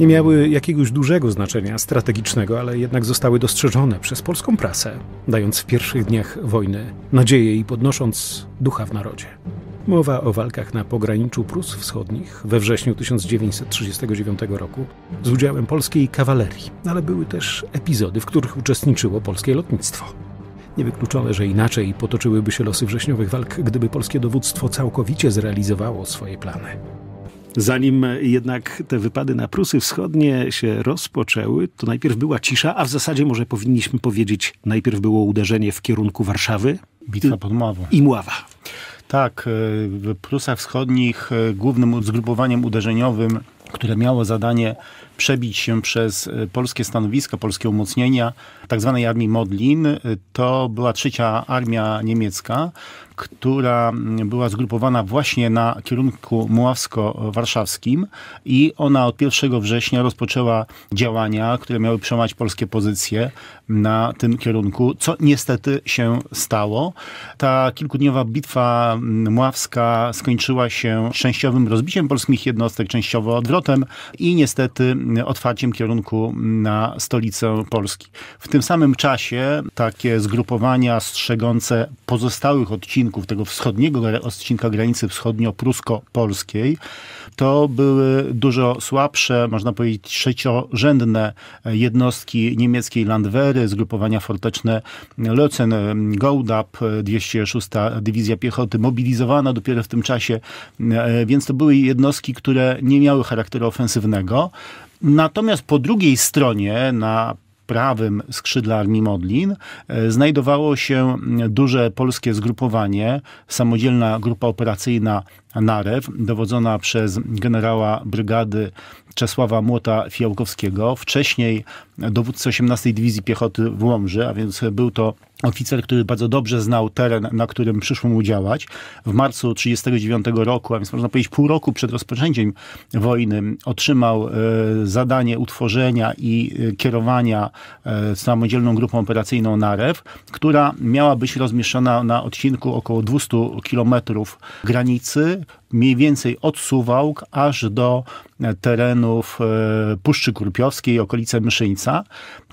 nie miały jakiegoś dużego znaczenia strategicznego, ale jednak zostały dostrzeżone przez polską prasę, dając w pierwszych dniach wojny nadzieję i podnosząc ducha w narodzie. Mowa o walkach na pograniczu Prus Wschodnich we wrześniu 1939 roku z udziałem polskiej kawalerii, ale były też epizody, w których uczestniczyło polskie lotnictwo. Niewykluczone, że inaczej potoczyłyby się losy wrześniowych walk, gdyby polskie dowództwo całkowicie zrealizowało swoje plany. Zanim jednak te wypady na Prusy Wschodnie się rozpoczęły, to najpierw była cisza, a w zasadzie może powinniśmy powiedzieć, najpierw było uderzenie w kierunku Warszawy. Bitwa pod Mławą. I Mława. Tak, e, w Prusach Wschodnich e, głównym zgrupowaniem uderzeniowym, które miało zadanie przebić się przez e, polskie stanowiska, polskie umocnienia tak zwanej Armii Modlin. E, to była trzecia armia niemiecka, która mm, była zgrupowana właśnie na kierunku muławsko-warszawskim i ona od 1 września rozpoczęła działania, które miały przełamać polskie pozycje na tym kierunku, co niestety się stało. Ta kilkudniowa bitwa mm, muławska skończyła się częściowym rozbiciem polskich jednostek, częściowo odwrotem i niestety otwarciem kierunku na stolicę Polski. W tym samym czasie takie zgrupowania strzegące pozostałych odcinków tego wschodniego odcinka granicy wschodnio-prusko-polskiej to były dużo słabsze, można powiedzieć trzeciorzędne jednostki niemieckiej Landwehry, zgrupowania forteczne Lötzen, Goldap, 206 Dywizja Piechoty, mobilizowana dopiero w tym czasie, e, więc to były jednostki, które nie miały charakteru ofensywnego. Natomiast po drugiej stronie, na prawym skrzydle Armii Modlin e, znajdowało się duże polskie zgrupowanie, samodzielna grupa operacyjna Narew, dowodzona przez generała brygady Czesława Młota Fiałkowskiego, wcześniej dowódcy 18 Dywizji Piechoty w Łomży, a więc był to oficer, który bardzo dobrze znał teren, na którym przyszło mu działać. W marcu 1939 roku, a więc można powiedzieć pół roku przed rozpoczęciem wojny, otrzymał e, zadanie utworzenia i e, kierowania e, samodzielną grupą operacyjną Narew, która miała być rozmieszczona na odcinku około 200 kilometrów granicy, mniej więcej od Suwałk aż do terenów Puszczy Kurpiowskiej, okolice Myszyńca.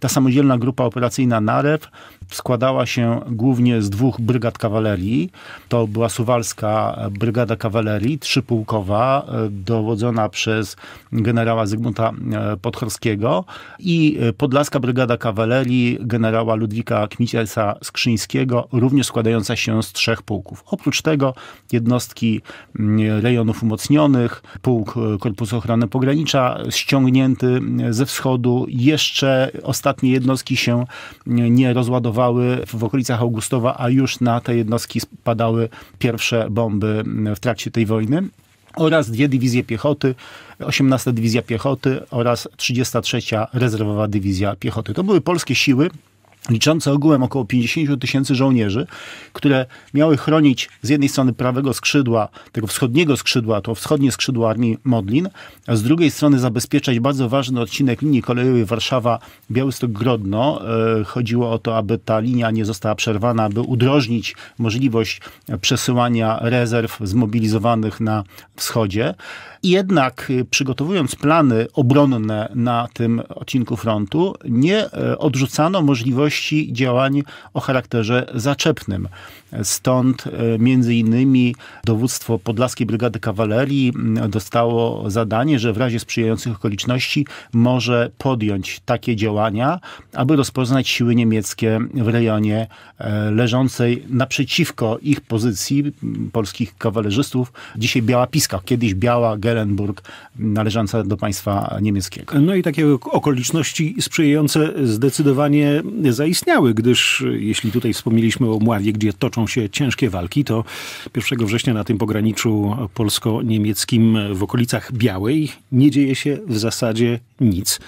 Ta samodzielna grupa operacyjna NAREW składała się głównie z dwóch brygad kawalerii. To była Suwalska Brygada Kawalerii, trzypułkowa, e, dowodzona przez generała Zygmunta e, Podchorskiego i e, Podlaska Brygada Kawalerii generała Ludwika Kmicielsa Skrzyńskiego, również składająca się z trzech pułków. Oprócz tego jednostki rejonów umocnionych, pułk Korpusu Ochrony Pogranicza ściągnięty ze wschodu, jeszcze ostatnie jednostki się nie rozładowały w okolicach Augustowa, a już na te jednostki spadały pierwsze bomby w trakcie tej wojny oraz dwie dywizje piechoty, 18 Dywizja Piechoty oraz 33 Rezerwowa Dywizja Piechoty. To były polskie siły, liczące ogółem około 50 tysięcy żołnierzy, które miały chronić z jednej strony prawego skrzydła, tego wschodniego skrzydła, to wschodnie skrzydło armii Modlin, a z drugiej strony zabezpieczać bardzo ważny odcinek linii kolejowej Warszawa-Białystok-Grodno. E, chodziło o to, aby ta linia nie została przerwana, aby udrożnić możliwość przesyłania rezerw zmobilizowanych na wschodzie. I jednak e, przygotowując plany obronne na tym odcinku frontu, nie e, odrzucano możliwości możliwości działań o charakterze zaczepnym. Stąd e, między innymi dowództwo Podlaskiej Brygady Kawalerii dostało zadanie, że w razie sprzyjających okoliczności może podjąć takie działania, aby rozpoznać siły niemieckie w rejonie e, leżącej naprzeciwko ich pozycji polskich kawalerzystów. Dzisiaj Biała Piska, kiedyś Biała Gelenburg należąca do państwa niemieckiego. No i takie okoliczności sprzyjające zdecydowanie za zaistniały, gdyż e, jeśli tutaj wspomnieliśmy o Mławie, gdzie toczą się ciężkie walki, to 1 września na tym pograniczu polsko-niemieckim e, w okolicach Białej nie dzieje się w zasadzie nic.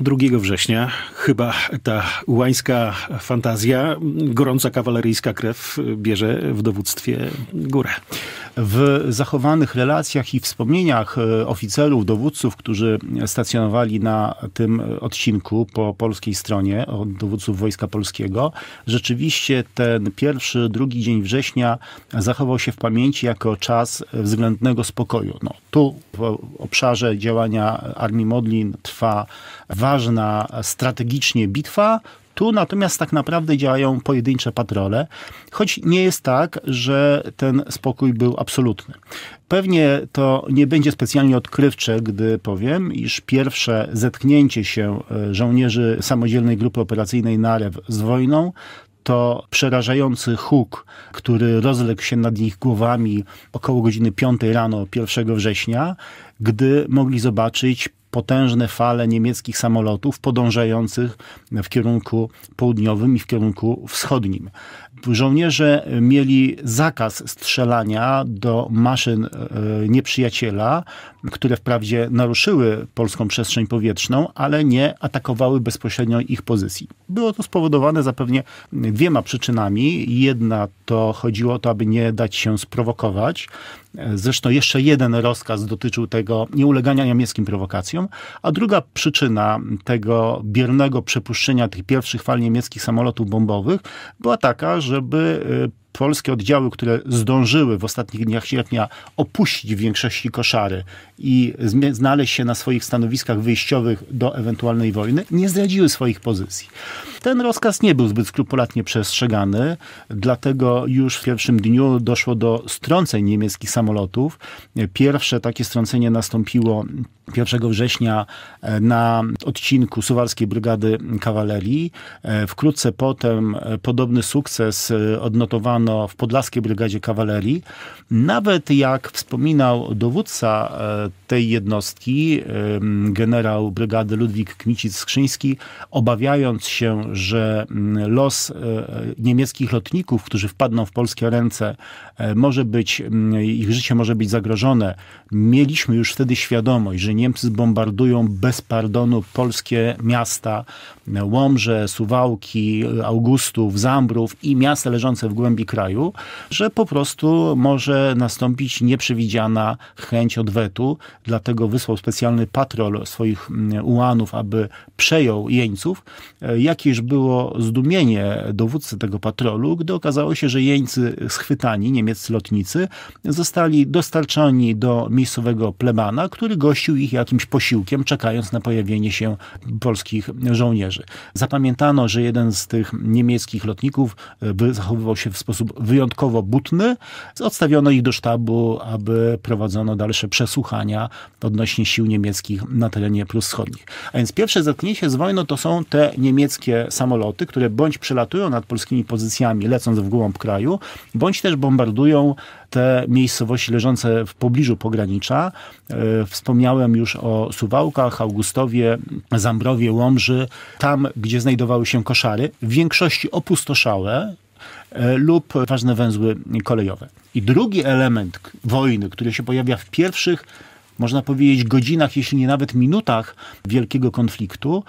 2 września chyba ta łańska fantazja, gorąca kawaleryjska krew e, bierze w dowództwie górę w zachowanych relacjach i wspomnieniach e, oficerów, dowódców, którzy stacjonowali na tym odcinku po polskiej stronie od dowódców Wojska Polskiego, rzeczywiście ten pierwszy, drugi dzień września zachował się w pamięci jako czas względnego spokoju. No, tu w obszarze działania Armii Modlin trwa ważna strategicznie bitwa, tu natomiast tak naprawdę działają pojedyncze patrole, choć nie jest tak, że ten spokój był absolutny. Pewnie to nie będzie specjalnie odkrywcze, gdy powiem, iż pierwsze zetknięcie się e, żołnierzy samodzielnej grupy operacyjnej Narew z wojną to przerażający huk, który rozległ się nad ich głowami około godziny 5 rano 1 września, gdy mogli zobaczyć potężne fale niemieckich samolotów podążających w kierunku południowym i w kierunku wschodnim. Żołnierze mieli zakaz strzelania do maszyn e, nieprzyjaciela, które wprawdzie naruszyły polską przestrzeń powietrzną, ale nie atakowały bezpośrednio ich pozycji. Było to spowodowane zapewne dwiema przyczynami. Jedna to chodziło o to, aby nie dać się sprowokować. Zresztą jeszcze jeden rozkaz dotyczył tego nieulegania niemieckim prowokacjom, a druga przyczyna tego biernego przepuszczenia tych pierwszych fal niemieckich samolotów bombowych była taka, żeby y, polskie oddziały, które zdążyły w ostatnich dniach sierpnia opuścić w większości koszary i znaleźć się na swoich stanowiskach wyjściowych do ewentualnej wojny, nie zdradziły swoich pozycji. Ten rozkaz nie był zbyt skrupulatnie przestrzegany, dlatego już w pierwszym dniu doszło do strąceń niemieckich samolotów. Pierwsze takie strącenie nastąpiło 1 września e, na odcinku Suwalskiej Brygady Kawalerii. E, wkrótce potem e, podobny sukces odnotowano w Podlaskiej Brygadzie Kawalerii. Nawet jak wspominał dowódca tej jednostki, generał brygady Ludwik Kmicic-Skrzyński, obawiając się, że mm, los e, niemieckich lotników, którzy wpadną w polskie ręce, e, może być, mm, ich życie może być zagrożone. Mieliśmy już wtedy świadomość, że Niemcy bombardują bez pardonu polskie miasta, Łomże, Suwałki, Augustów, Zambrów i miasta leżące w głębi kraju, że po prostu może nastąpić nieprzewidziana chęć odwetu. Dlatego wysłał specjalny patrol swoich mm, ułanów, aby przejął jeńców. E, Jakież było zdumienie dowódcy tego patrolu, gdy okazało się, że jeńcy schwytani, niemieccy lotnicy, zostali dostarczani do miejscowego plebana, który gościł ich jakimś posiłkiem, czekając na pojawienie się polskich żołnierzy. Zapamiętano, że jeden z tych niemieckich lotników e, zachowywał się w sposób wyjątkowo butny. Odstawiono ich do sztabu, aby prowadzono dalsze przesłuchania odnośnie sił niemieckich na terenie Prus Wschodnich. A więc pierwsze zetknięcie z wojną to są te niemieckie samoloty, które bądź przelatują nad polskimi pozycjami, lecąc w głąb kraju, bądź też bombardują te miejscowości leżące w pobliżu pogranicza. E, wspomniałem już o Suwałkach, Augustowie, Zambrowie, Łomży, tam gdzie znajdowały się koszary, w większości opustoszałe, e, lub ważne węzły kolejowe. I drugi element wojny, który się pojawia w pierwszych można powiedzieć, godzinach, jeśli nie nawet minutach wielkiego konfliktu,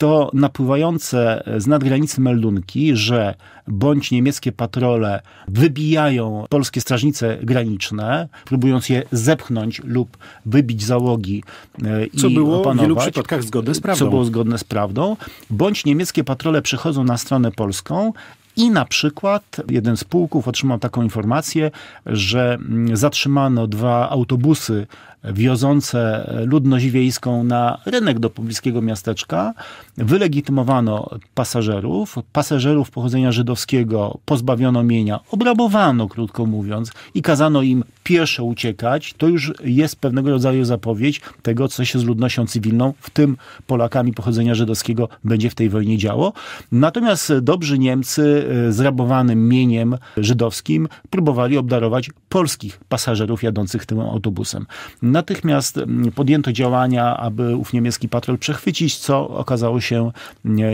to napływające e, z nadgranicy meldunki, że bądź niemieckie patrole wybijają polskie strażnice graniczne, próbując je zepchnąć lub wybić załogi e, co było opanować, w wielu przypadkach zgodne z prawdą. Co było zgodne z prawdą. Bądź niemieckie patrole przychodzą na stronę polską i na przykład jeden z pułków otrzymał taką informację, że mm, zatrzymano dwa autobusy wiozące ludność wiejską na rynek do pobliskiego miasteczka. Wylegitymowano pasażerów. Pasażerów pochodzenia żydowskiego pozbawiono mienia, obrabowano, krótko mówiąc, i kazano im pieszo uciekać. To już jest pewnego rodzaju zapowiedź tego, co się z ludnością cywilną, w tym Polakami pochodzenia żydowskiego, będzie w tej wojnie działo. Natomiast dobrzy Niemcy e, zrabowanym mieniem żydowskim próbowali obdarować polskich pasażerów jadących tym autobusem. Natychmiast podjęto działania, aby ów niemiecki patrol przechwycić, co okazało się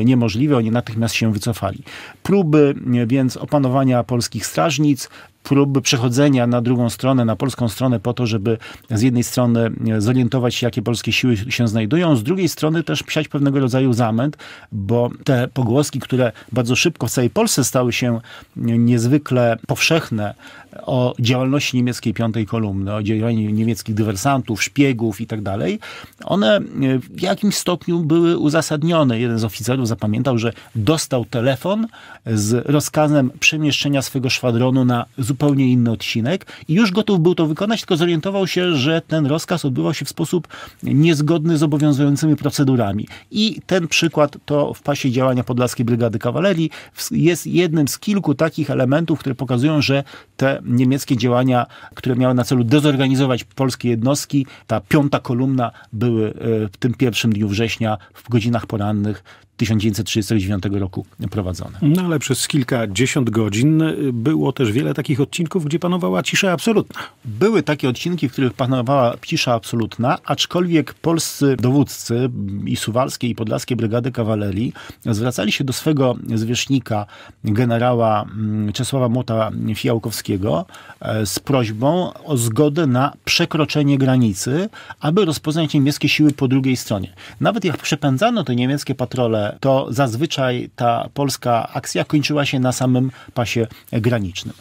niemożliwe. Oni natychmiast się wycofali. Próby więc opanowania polskich strażnic, próby przechodzenia na drugą stronę, na polską stronę, po to, żeby z jednej strony zorientować się, jakie polskie siły się znajdują, z drugiej strony też psiać pewnego rodzaju zamęt, bo te pogłoski, które bardzo szybko w całej Polsce stały się niezwykle powszechne, o działalności niemieckiej piątej kolumny, o działaniu niemieckich dywersantów, szpiegów i tak dalej, one e, w jakimś stopniu były uzasadnione. Jeden z oficerów zapamiętał, że dostał telefon z rozkazem przemieszczenia swego szwadronu na zupełnie inny odcinek i już gotów był to wykonać, tylko zorientował się, że ten rozkaz odbywał się w sposób niezgodny z obowiązującymi procedurami. I ten przykład to w pasie działania Podlaskiej Brygady Kawalerii jest jednym z kilku takich elementów, które pokazują, że te niemieckie działania, które miały na celu dezorganizować polskie jednostki, ta piąta kolumna były e, w tym pierwszym dniu września w godzinach porannych 1939 roku prowadzone. No ale przez kilkadziesiąt godzin y, było też wiele takich odcinków, gdzie panowała cisza absolutna. Były takie odcinki, w których panowała cisza absolutna, aczkolwiek polscy dowódcy i suwalskie i podlaskie brygady kawalerii zwracali się do swego zwierzchnika, generała mm, Czesława Młota Fiałkowskiego e, z prośbą o zgodę na przekroczenie granicy, aby rozpoznać niemieckie siły po drugiej stronie. Nawet jak przepędzano te niemieckie patrole to zazwyczaj ta polska akcja kończyła się na samym pasie granicznym.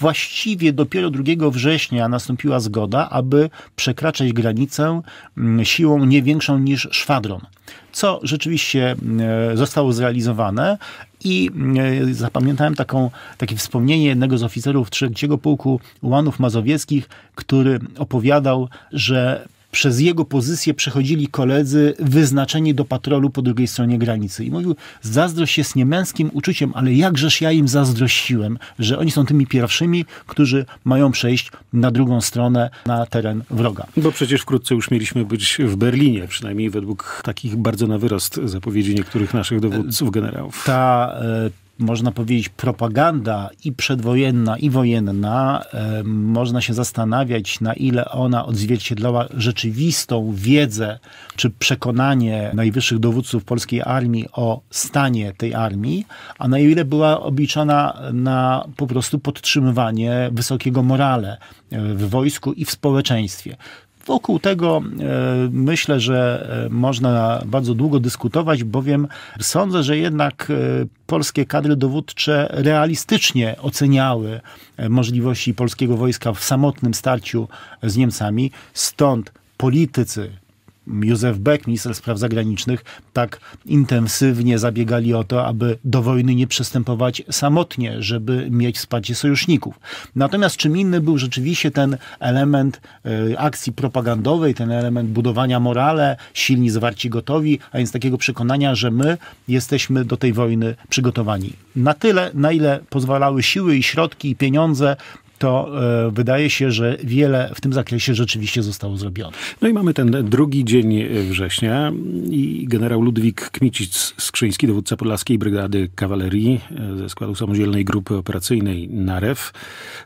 Właściwie dopiero 2 września nastąpiła zgoda, aby przekraczać granicę mm, siłą nie większą niż szwadron co rzeczywiście e, zostało zrealizowane. I e, zapamiętałem taką, takie wspomnienie jednego z oficerów trzeciego pułku ułanów Mazowieckich, który opowiadał, że przez jego pozycję przechodzili koledzy wyznaczeni do patrolu po drugiej stronie granicy. I mówił, zazdrość jest niemęskim uczuciem, ale jakżeż ja im zazdrościłem, że oni są tymi pierwszymi, którzy mają przejść na drugą stronę, na teren wroga. Bo przecież wkrótce już mieliśmy być w Berlinie, przynajmniej według takich bardzo na wyrost zapowiedzi niektórych naszych dowódców, generałów. Ta e, można powiedzieć, propaganda i przedwojenna, i wojenna, e, można się zastanawiać, na ile ona odzwierciedlała rzeczywistą wiedzę czy przekonanie najwyższych dowódców polskiej armii o stanie tej armii, a na ile była obliczana na po prostu podtrzymywanie wysokiego morale e, w wojsku i w społeczeństwie. Wokół tego e, myślę, że e, można bardzo długo dyskutować, bowiem sądzę, że jednak e, polskie kadry dowódcze realistycznie oceniały możliwości polskiego wojska w samotnym starciu z Niemcami. Stąd politycy Józef Beck, minister spraw zagranicznych, tak intensywnie zabiegali o to, aby do wojny nie przystępować samotnie, żeby mieć wsparcie sojuszników. Natomiast czym inny był rzeczywiście ten element e, akcji propagandowej, ten element budowania morale, silni, zwarci, gotowi, a więc takiego przekonania, że my jesteśmy do tej wojny przygotowani. Na tyle, na ile pozwalały siły i środki i pieniądze to e, wydaje się, że wiele w tym zakresie rzeczywiście zostało zrobione. No i mamy ten drugi dzień e, września i generał Ludwik Kmicic-Skrzyński, dowódca Podlaskiej Brygady Kawalerii e, ze składu samodzielnej grupy operacyjnej NAREF,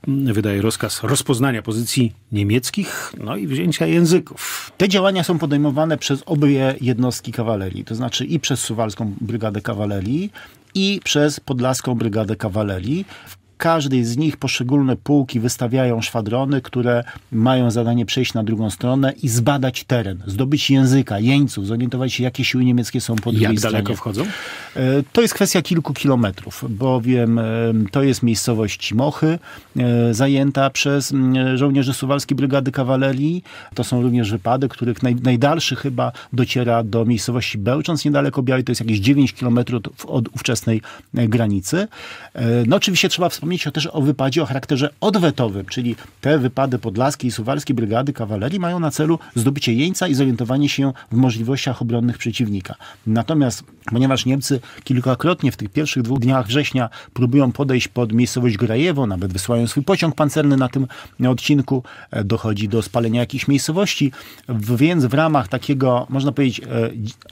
wydaje rozkaz rozpoznania pozycji niemieckich, no i wzięcia języków. Te działania są podejmowane przez obie jednostki kawalerii, to znaczy i przez Suwalską Brygadę Kawalerii, i przez Podlaską Brygadę Kawalerii. W każdej z nich poszczególne półki wystawiają szwadrony, które mają zadanie przejść na drugą stronę i zbadać teren, zdobyć języka, jeńców, zorientować się, jakie siły niemieckie są pod drugiej Jak stronie. daleko wchodzą? E, to jest kwestia kilku kilometrów, bowiem e, to jest miejscowość Mochy, e, zajęta przez żołnierzy Suwalskiej Brygady Kawalerii. To są również wypady, których naj, najdalszy chyba dociera do miejscowości Bełcząc, niedaleko Białej, to jest jakieś 9 kilometrów od ówczesnej granicy. No oczywiście trzeba wspomnieć, Wspomnieć się też o wypadzie o charakterze odwetowym, czyli te wypady podlaskiej i suwalskiej brygady kawalerii mają na celu zdobycie jeńca i zorientowanie się w możliwościach obronnych przeciwnika. Natomiast, ponieważ Niemcy kilkakrotnie w tych pierwszych dwóch dniach września próbują podejść pod miejscowość Grajewo, nawet wysyłają swój pociąg pancerny na tym odcinku, e, dochodzi do spalenia jakichś miejscowości, więc w ramach takiego, można powiedzieć, e,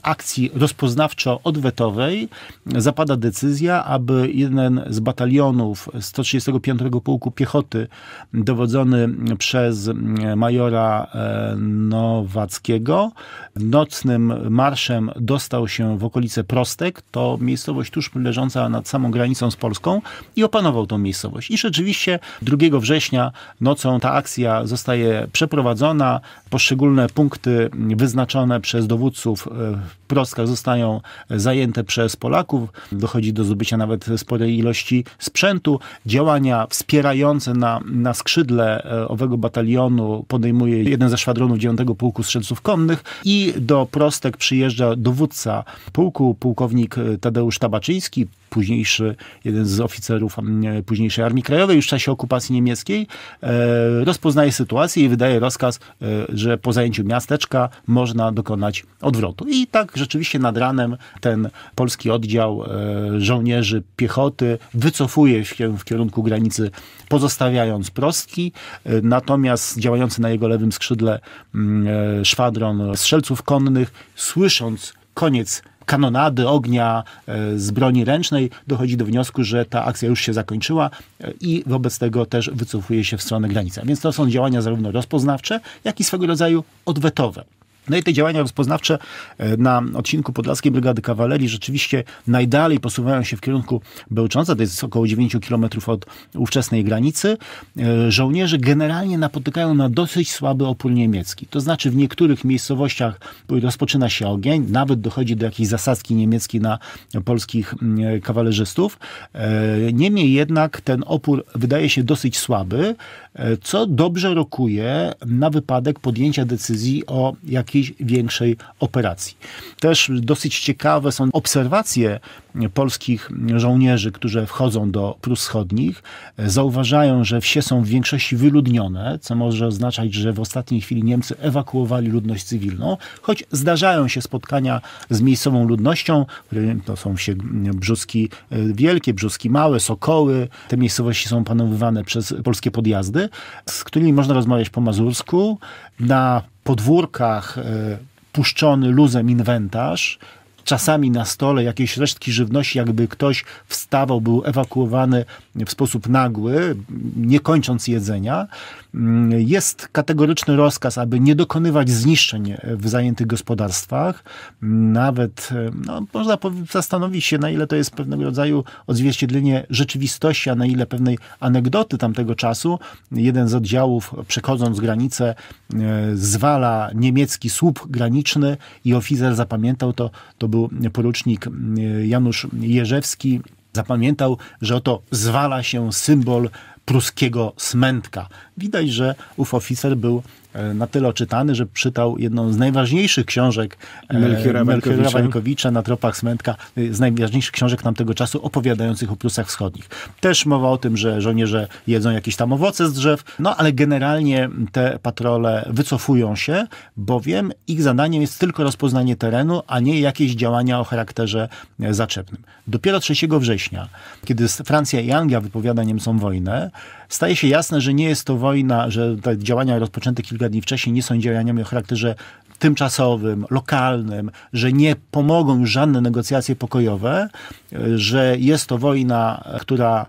akcji rozpoznawczo-odwetowej zapada decyzja, aby jeden z batalionów 135 Pułku Piechoty, dowodzony przez majora e, Nowackiego. Nocnym marszem dostał się w okolice Prostek, to miejscowość tuż leżąca nad samą granicą z Polską i opanował tą miejscowość. I rzeczywiście 2 września nocą ta akcja zostaje przeprowadzona. Poszczególne punkty wyznaczone przez dowódców e, w Prostkach zostają zajęte przez Polaków. Dochodzi do zdobycia nawet sporej ilości sprzętu. Działania wspierające na, na skrzydle e, owego batalionu podejmuje jeden ze szwadronów 9 Pułku Strzelców Konnych i do Prostek przyjeżdża dowódca pułku, pułkownik e, Tadeusz Tabaczyński, późniejszy, jeden z oficerów e, późniejszej Armii Krajowej, już w czasie okupacji niemieckiej, rozpoznaje sytuację i wydaje rozkaz, że po zajęciu miasteczka można dokonać odwrotu. I tak rzeczywiście nad ranem ten polski oddział żołnierzy piechoty wycofuje się w kierunku granicy, pozostawiając prostki. E, natomiast działający na jego lewym skrzydle mm, e, szwadron strzelców konnych, słysząc koniec kanonady, ognia e, z broni ręcznej, dochodzi do wniosku, że ta akcja już się zakończyła i wobec tego też wycofuje się w stronę granicy. Więc to są działania zarówno rozpoznawcze, jak i swego rodzaju odwetowe. No i te działania rozpoznawcze e, na odcinku Podlaskiej Brygady Kawalerii rzeczywiście najdalej posuwają się w kierunku Bełcząca, to jest około 9 km od ówczesnej granicy. E, żołnierze generalnie napotykają na dosyć słaby opór niemiecki. To znaczy w niektórych miejscowościach rozpoczyna się ogień, nawet dochodzi do jakiejś zasadzki niemieckiej na polskich mm, e, kawalerzystów. Niemniej jednak ten opór wydaje się dosyć słaby. E, co dobrze rokuje na wypadek podjęcia decyzji o jakiejś większej operacji. Też dosyć ciekawe są obserwacje polskich żołnierzy, którzy wchodzą do Prus Wschodnich, zauważają, że wsie są w większości wyludnione, co może oznaczać, że w ostatniej chwili Niemcy ewakuowali ludność cywilną, choć zdarzają się spotkania z miejscową ludnością, to są wsie Brzuski e, Wielkie, Brzuski Małe, Sokoły, te miejscowości są panowywane przez polskie podjazdy, z którymi można rozmawiać po mazursku, na podwórkach e, puszczony luzem inwentarz, czasami na stole jakieś resztki żywności, jakby ktoś wstawał, był ewakuowany w sposób nagły, nie kończąc jedzenia. Mm, jest kategoryczny rozkaz, aby nie dokonywać zniszczeń w zajętych gospodarstwach. Nawet e, no, można zastanowić się, na ile to jest pewnego rodzaju odzwierciedlenie rzeczywistości, a na ile pewnej anegdoty tamtego czasu. Jeden z oddziałów, przechodząc granicę, e, zwala niemiecki słup graniczny i oficer zapamiętał to. To był porucznik e, Janusz Jerzewski. Zapamiętał, że oto zwala się symbol pruskiego smętka, widać, że ów oficer był e, na tyle oczytany, że przytał jedną z najważniejszych książek e, Melchiora Wańkowicza na tropach Smętka, e, z najważniejszych książek tamtego czasu opowiadających o Prusach Wschodnich. Też mowa o tym, że żołnierze jedzą jakieś tam owoce z drzew, no ale generalnie te patrole wycofują się, bowiem ich zadaniem jest tylko rozpoznanie terenu, a nie jakieś działania o charakterze zaczepnym. Dopiero 3 września, kiedy Francja i Anglia wypowiada Niemcom wojnę, staje się jasne, że nie jest to wojna, że te działania rozpoczęte kilka dni wcześniej nie są działaniami o charakterze tymczasowym, lokalnym, że nie pomogą już żadne negocjacje pokojowe, e, że jest to wojna, która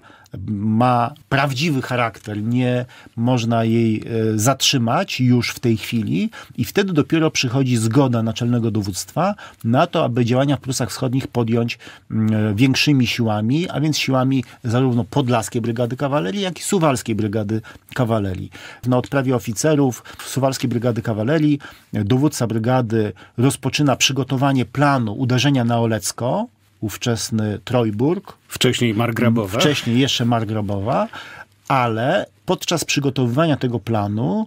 ma prawdziwy charakter, nie można jej e, zatrzymać już w tej chwili i wtedy dopiero przychodzi zgoda naczelnego dowództwa na to, aby działania w Prusach Wschodnich podjąć mm, e, większymi siłami, a więc siłami zarówno Podlaskiej Brygady Kawalerii, jak i Suwalskiej Brygady Kawalerii. Na odprawie oficerów Suwalskiej Brygady Kawalerii e, dowódca brygady rozpoczyna przygotowanie planu uderzenia na Olecko, ówczesny Trojburg. Wcześniej Margrabowa. Wcześniej jeszcze Margrabowa, ale podczas przygotowywania tego planu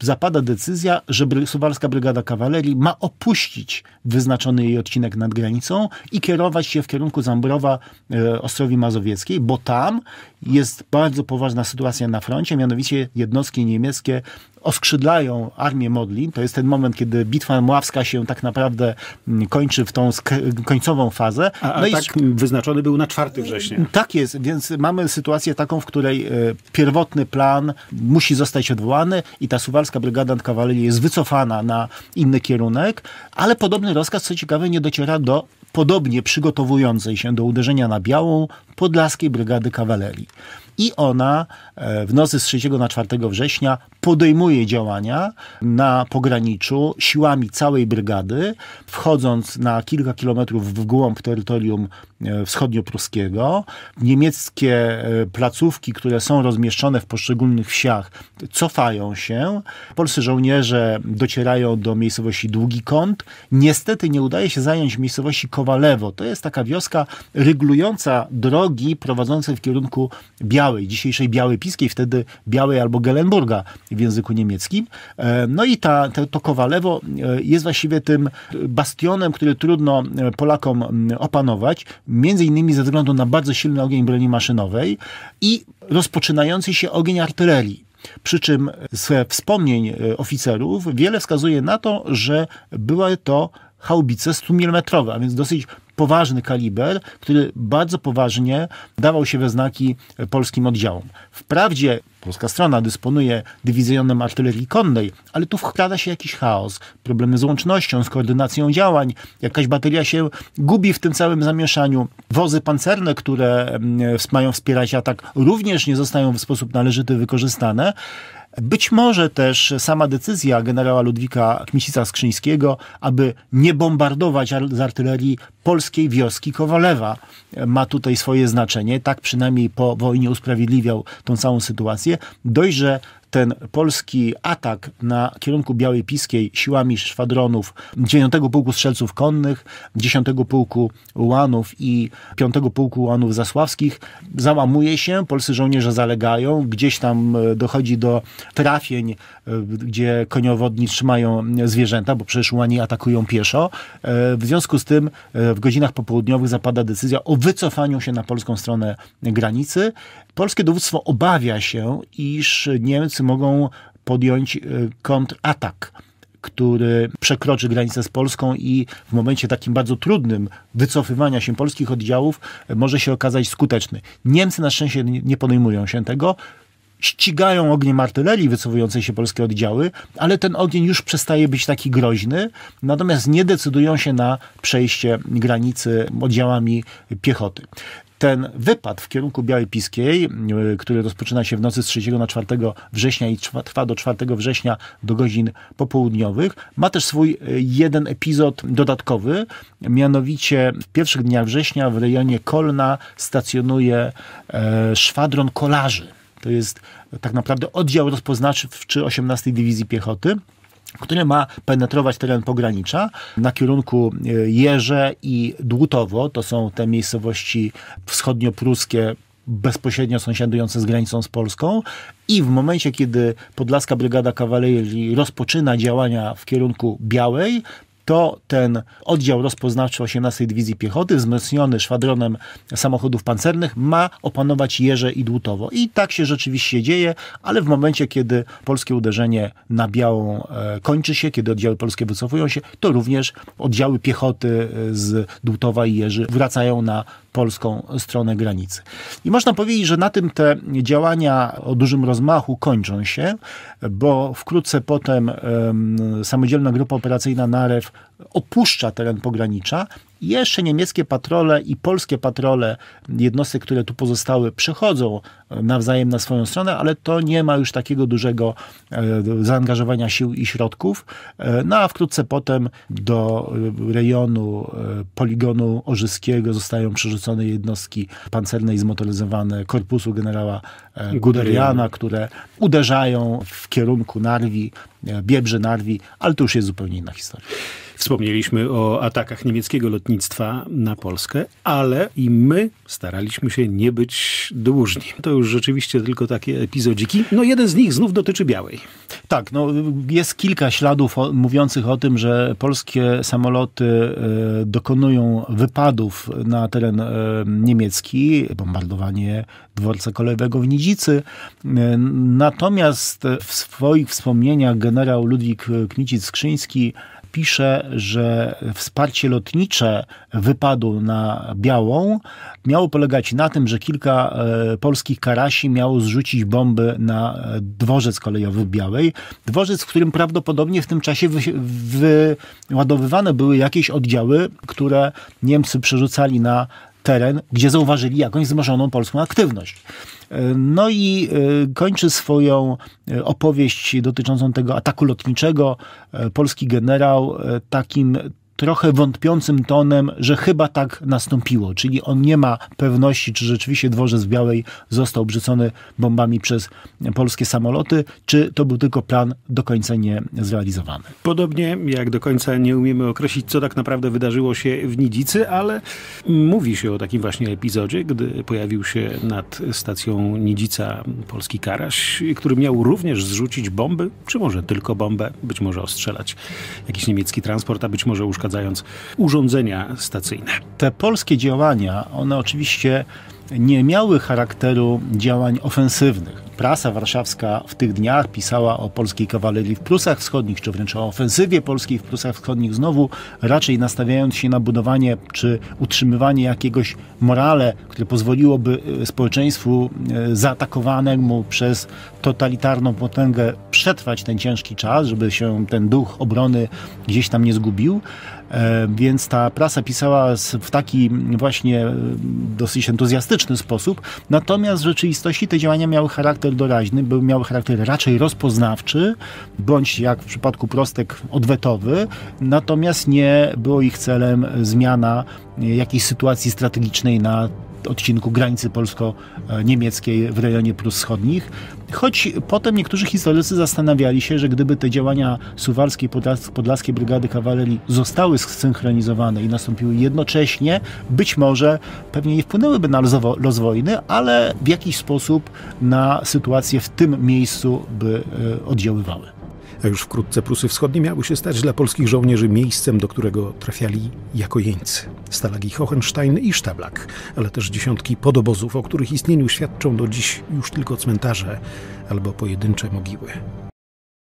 zapada decyzja, że Suwalska Brygada Kawalerii ma opuścić wyznaczony jej odcinek nad granicą i kierować się w kierunku Zambrowa e, Ostrowi Mazowieckiej, bo tam jest bardzo poważna sytuacja na froncie, mianowicie jednostki niemieckie oskrzydlają armię Modlin. To jest ten moment, kiedy bitwa mławska się tak naprawdę mm, kończy w tą końcową fazę. A, a no tak i... wyznaczony był na 4 września. Tak jest, więc mamy sytuację taką, w której e, pierwotny plan musi zostać odwołany i ta suwalska brygada kawalerii jest wycofana na inny kierunek, ale podobny rozkaz, co ciekawe, nie dociera do podobnie przygotowującej się do uderzenia na białą podlaskiej brygady kawalerii i ona e, w nocy z 3 na 4 września podejmuje działania na pograniczu siłami całej brygady, wchodząc na kilka kilometrów w głąb terytorium e, wschodniopruskiego. Niemieckie e, placówki, które są rozmieszczone w poszczególnych wsiach, cofają się. Polscy żołnierze docierają do miejscowości Długi Kąt. Niestety nie udaje się zająć miejscowości Kowalewo. To jest taka wioska ryglująca drogi prowadzące w kierunku Białego białej, dzisiejszej białej piskiej, wtedy białej albo Gellenburga w języku niemieckim. E, no i ta, to, to Kowalewo e, jest właściwie tym bastionem, który trudno e, Polakom mm, opanować, między innymi ze względu na bardzo silny ogień broni maszynowej i rozpoczynający się ogień artylerii. Przy czym ze wspomnień oficerów wiele wskazuje na to, że była to haubice 100-mm, a więc dosyć poważny kaliber, który bardzo poważnie dawał się we znaki polskim oddziałom. Wprawdzie polska strona dysponuje dywizjonem artylerii konnej, ale tu wkrada się jakiś chaos, problemy z łącznością, z koordynacją działań, jakaś bateria się gubi w tym całym zamieszaniu. Wozy pancerne, które mm, mają wspierać atak, również nie zostają w sposób należyty wykorzystane. Być może też sama decyzja generała Ludwika Kmisica-Skrzyńskiego, aby nie bombardować z artylerii polskiej wioski Kowalewa, ma tutaj swoje znaczenie. Tak przynajmniej po wojnie usprawiedliwiał tą całą sytuację. Dojrze ten polski atak na kierunku Białej Piskiej siłami szwadronów 9 Pułku Strzelców Konnych, 10 Pułku Ułanów i 5 Pułku Ułanów Zasławskich załamuje się, polscy żołnierze zalegają, gdzieś tam e, dochodzi do trafień, e, gdzie koniowodni trzymają zwierzęta, bo przecież Ułani atakują pieszo. E, w związku z tym w godzinach popołudniowych zapada decyzja o wycofaniu się na polską stronę granicy. Polskie dowództwo obawia się, iż Niemcy mogą podjąć e, kontratak który przekroczy granicę z Polską i w momencie takim bardzo trudnym wycofywania się polskich oddziałów e, może się okazać skuteczny. Niemcy na szczęście nie podejmują się tego. Ścigają ogniem artylerii wycofującej się polskie oddziały, ale ten ogień już przestaje być taki groźny, natomiast nie decydują się na przejście granicy oddziałami piechoty ten wypad w kierunku Białej Piskiej, e, który rozpoczyna się w nocy z 3 na 4 września i trwa do 4 września do godzin popołudniowych, ma też swój e, jeden epizod dodatkowy, mianowicie w pierwszych dniach września w rejonie Kolna stacjonuje e, szwadron kolarzy. To jest tak naprawdę oddział rozpoznawczy 18 Dywizji Piechoty, które ma penetrować teren pogranicza na kierunku e, Jerze i Dłutowo. To są te miejscowości wschodniopruskie, bezpośrednio sąsiadujące z granicą z Polską. I w momencie, kiedy Podlaska Brygada Kawalerii rozpoczyna działania w kierunku Białej, to ten oddział rozpoznawczy 18 Dywizji Piechoty, wzmocniony szwadronem samochodów pancernych, ma opanować jeże i Dłutowo. I tak się rzeczywiście dzieje, ale w momencie, kiedy polskie uderzenie na Białą e, kończy się, kiedy oddziały polskie wycofują się, to również oddziały piechoty e, z Dłutowa i Jerzy wracają na polską stronę granicy. I można powiedzieć, że na tym te działania o dużym rozmachu kończą się, bo wkrótce potem samodzielna grupa operacyjna Narew opuszcza teren pogranicza. Jeszcze niemieckie patrole i polskie patrole jednostek, które tu pozostały, przechodzą e, nawzajem na swoją stronę, ale to nie ma już takiego dużego e, zaangażowania sił i środków. E, no a wkrótce potem do rejonu poligonu orzyskiego zostają przerzucone jednostki pancerne i zmotoryzowane korpusu generała Guderiana, które uderzają w kierunku Narwi, Biebrze Narwi, ale to już jest zupełnie inna historia. Wspomnieliśmy o atakach niemieckiego lotnictwa na Polskę, ale i my staraliśmy się nie być dłużni. To już rzeczywiście tylko takie epizodziki. No jeden z nich znów dotyczy białej. Tak, no jest kilka śladów o, mówiących o tym, że polskie samoloty e, dokonują wypadów na teren e, niemiecki, bombardowanie dworca kolejowego w Nidzicy. E, natomiast w swoich wspomnieniach generał Ludwik knicic skrzyński pisze, że wsparcie lotnicze wypadu na Białą miało polegać na tym, że kilka e, polskich karasi miało zrzucić bomby na e, dworzec kolejowy Białej. Dworzec, w którym prawdopodobnie w tym czasie wyładowywane były jakieś oddziały, które Niemcy przerzucali na teren, gdzie zauważyli jakąś wzmożoną polską aktywność. E, no i e, kończy swoją e, opowieść dotyczącą tego ataku lotniczego polski generał takim trochę wątpiącym tonem, że chyba tak nastąpiło, czyli on nie ma pewności, czy rzeczywiście dworzec Białej został obrzucony bombami przez polskie samoloty, czy to był tylko plan do końca nie zrealizowany. Podobnie jak do końca nie umiemy określić, co tak naprawdę wydarzyło się w Nidzicy, ale mówi się o takim właśnie epizodzie, gdy pojawił się nad stacją Nidzica polski karaś, który miał również zrzucić bomby, czy może tylko bombę, być może ostrzelać jakiś niemiecki transport, a być może łóżka uszkadzając urządzenia stacyjne. Te polskie działania, one oczywiście nie miały charakteru działań ofensywnych prasa warszawska w tych dniach pisała o polskiej kawalerii w Prusach Wschodnich, czy wręcz o ofensywie polskiej w Prusach Wschodnich, znowu raczej nastawiając się na budowanie czy utrzymywanie jakiegoś morale, które pozwoliłoby e, społeczeństwu e, zaatakowanemu przez totalitarną potęgę przetrwać ten ciężki czas, żeby się ten duch obrony gdzieś tam nie zgubił. E, więc ta prasa pisała w taki właśnie e, dosyć entuzjastyczny sposób. Natomiast w rzeczywistości te działania miały charakter doraźny, miały charakter raczej rozpoznawczy, bądź jak w przypadku prostek odwetowy, natomiast nie było ich celem zmiana e, jakiejś sytuacji strategicznej na odcinku granicy polsko-niemieckiej w rejonie Prus Wschodnich. Choć potem niektórzy historycy zastanawiali się, że gdyby te działania Suwalskiej i Podlaskiej Brygady Kawalerii zostały zsynchronizowane i nastąpiły jednocześnie, być może pewnie nie wpłynęłyby na los wojny, ale w jakiś sposób na sytuację w tym miejscu by e, oddziaływały a już wkrótce Prusy Wschodnie miały się stać dla polskich żołnierzy miejscem, do którego trafiali jako jeńcy. Stalagi Hohenstein i Sztablak, ale też dziesiątki podobozów, o których istnieniu świadczą do dziś już tylko cmentarze albo pojedyncze mogiły.